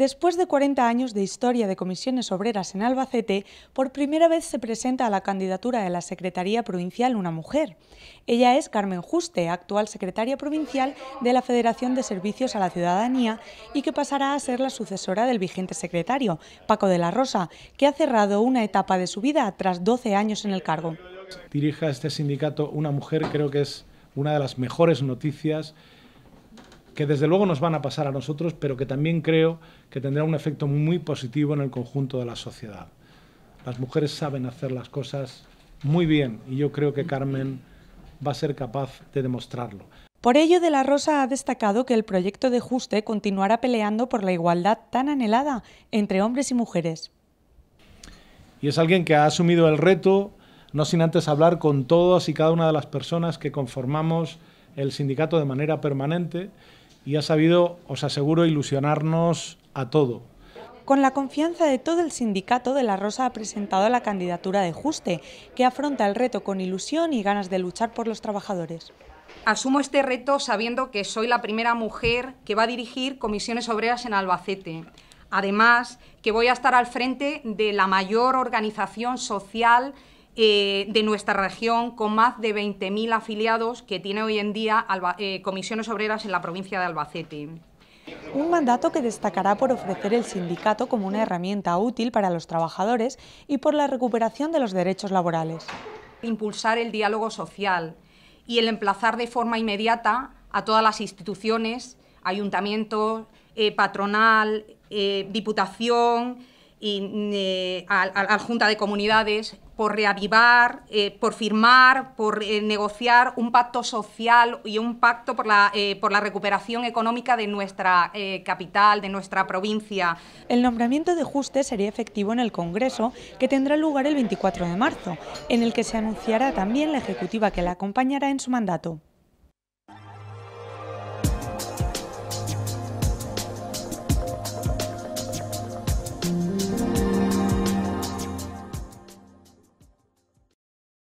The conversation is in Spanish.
Después de 40 años de historia de comisiones obreras en Albacete, por primera vez se presenta a la candidatura de la Secretaría Provincial una mujer. Ella es Carmen Juste, actual secretaria provincial de la Federación de Servicios a la Ciudadanía y que pasará a ser la sucesora del vigente secretario, Paco de la Rosa, que ha cerrado una etapa de su vida tras 12 años en el cargo. Dirija este sindicato una mujer creo que es una de las mejores noticias que desde luego nos van a pasar a nosotros, pero que también creo que tendrá un efecto muy positivo en el conjunto de la sociedad. Las mujeres saben hacer las cosas muy bien y yo creo que Carmen va a ser capaz de demostrarlo. Por ello, De la Rosa ha destacado que el proyecto de Juste continuará peleando por la igualdad tan anhelada entre hombres y mujeres. Y es alguien que ha asumido el reto, no sin antes hablar con todas y cada una de las personas que conformamos el sindicato de manera permanente y ha sabido, os aseguro, ilusionarnos a todo. Con la confianza de todo el sindicato, De la Rosa ha presentado la candidatura de Juste, que afronta el reto con ilusión y ganas de luchar por los trabajadores. Asumo este reto sabiendo que soy la primera mujer que va a dirigir comisiones obreras en Albacete. Además, que voy a estar al frente de la mayor organización social eh, de nuestra región con más de 20.000 afiliados que tiene hoy en día eh, comisiones obreras en la provincia de Albacete. Un mandato que destacará por ofrecer el sindicato como una herramienta útil para los trabajadores y por la recuperación de los derechos laborales. Impulsar el diálogo social y el emplazar de forma inmediata a todas las instituciones, ayuntamiento, eh, patronal, diputación, y, eh, a, la Junta de Comunidades por reavivar, eh, por firmar, por eh, negociar un pacto social y un pacto por la, por la recuperación económica de nuestra capital, de nuestra provincia. El nombramiento de Juste sería efectivo en el Congreso, que tendrá lugar el 24 de marzo, en el que se anunciará también la ejecutiva que la acompañará en su mandato.